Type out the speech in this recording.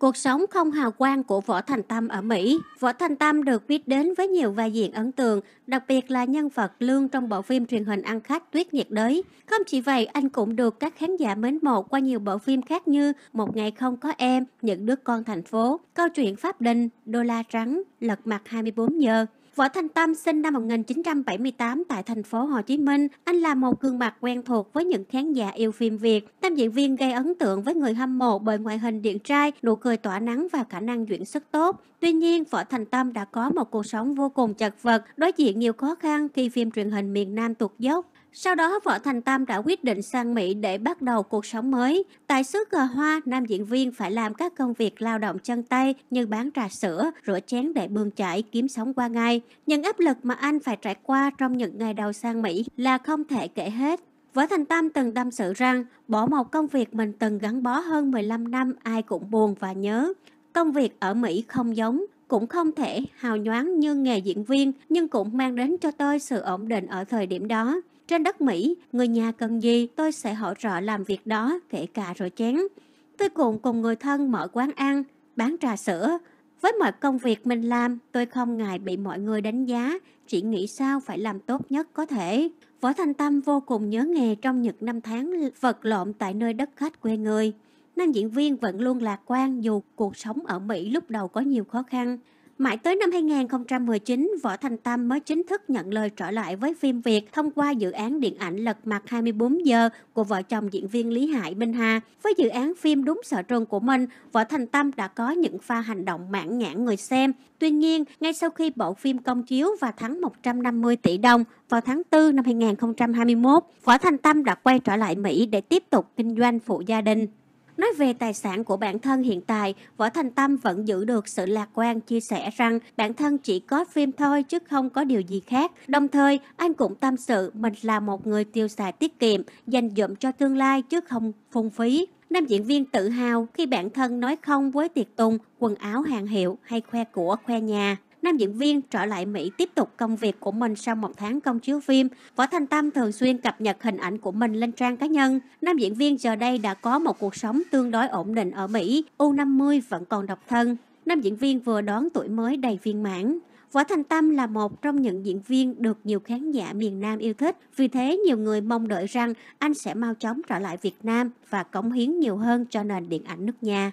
Cuộc sống không hào quang của Võ Thành Tâm ở Mỹ. Võ Thành Tâm được biết đến với nhiều vai diễn ấn tượng, đặc biệt là nhân vật Lương trong bộ phim truyền hình ăn khách Tuyết nhiệt đới. Không chỉ vậy, anh cũng được các khán giả mến mộ qua nhiều bộ phim khác như Một ngày không có em, Những đứa con thành phố, Câu chuyện Pháp Đình, Đô la trắng, Lật mặt 24 giờ. Võ Thanh Tâm sinh năm 1978 tại thành phố Hồ Chí Minh. Anh là một gương mặt quen thuộc với những khán giả yêu phim Việt. Nam diễn viên gây ấn tượng với người hâm mộ bởi ngoại hình điện trai, nụ cười tỏa nắng và khả năng diễn xuất tốt. Tuy nhiên, Võ Thành Tâm đã có một cuộc sống vô cùng chật vật, đối diện nhiều khó khăn khi phim truyền hình miền Nam tuột dốc. Sau đó, Võ Thành Tam đã quyết định sang Mỹ để bắt đầu cuộc sống mới. Tại xứ cờ hoa, nam diễn viên phải làm các công việc lao động chân tay như bán trà sữa, rửa chén để bươn chải kiếm sống qua ngày. Những áp lực mà anh phải trải qua trong những ngày đầu sang Mỹ là không thể kể hết. Võ Thành Tam từng tâm sự rằng, bỏ một công việc mình từng gắn bó hơn 15 năm ai cũng buồn và nhớ. Công việc ở Mỹ không giống, cũng không thể hào nhoáng như nghề diễn viên, nhưng cũng mang đến cho tôi sự ổn định ở thời điểm đó. Trên đất Mỹ, người nhà cần gì tôi sẽ hỗ trợ làm việc đó kể cả rồi chén. Tôi cùng cùng người thân mở quán ăn, bán trà sữa. Với mọi công việc mình làm, tôi không ngại bị mọi người đánh giá, chỉ nghĩ sao phải làm tốt nhất có thể. Võ Thanh Tâm vô cùng nhớ nghề trong những năm tháng vật lộn tại nơi đất khách quê người. Nam diễn viên vẫn luôn lạc quan dù cuộc sống ở Mỹ lúc đầu có nhiều khó khăn. Mãi tới năm 2019, Võ Thành Tâm mới chính thức nhận lời trở lại với phim Việt thông qua dự án điện ảnh Lật Mặt 24 giờ của vợ chồng diễn viên Lý Hải Minh Hà. Với dự án phim đúng sở trường của mình, Võ Thành Tâm đã có những pha hành động mãn nhãn người xem. Tuy nhiên, ngay sau khi bộ phim công chiếu và thắng 150 tỷ đồng vào tháng 4 năm 2021, Võ Thành Tâm đã quay trở lại Mỹ để tiếp tục kinh doanh phụ gia đình. Nói về tài sản của bản thân hiện tại, Võ Thành Tâm vẫn giữ được sự lạc quan chia sẻ rằng bản thân chỉ có phim thôi chứ không có điều gì khác. Đồng thời, anh cũng tâm sự mình là một người tiêu xài tiết kiệm, dành dụm cho tương lai chứ không phung phí. Nam diễn viên tự hào khi bản thân nói không với tiệc tùng, quần áo hàng hiệu hay khoe của khoe nhà nam diễn viên trở lại Mỹ tiếp tục công việc của mình sau một tháng công chiếu phim. Võ Thành Tâm thường xuyên cập nhật hình ảnh của mình lên trang cá nhân. Nam diễn viên giờ đây đã có một cuộc sống tương đối ổn định ở Mỹ. U50 vẫn còn độc thân. Nam diễn viên vừa đón tuổi mới đầy viên mãn. Võ Thành Tâm là một trong những diễn viên được nhiều khán giả miền Nam yêu thích, vì thế nhiều người mong đợi rằng anh sẽ mau chóng trở lại Việt Nam và cống hiến nhiều hơn cho nền điện ảnh nước nhà.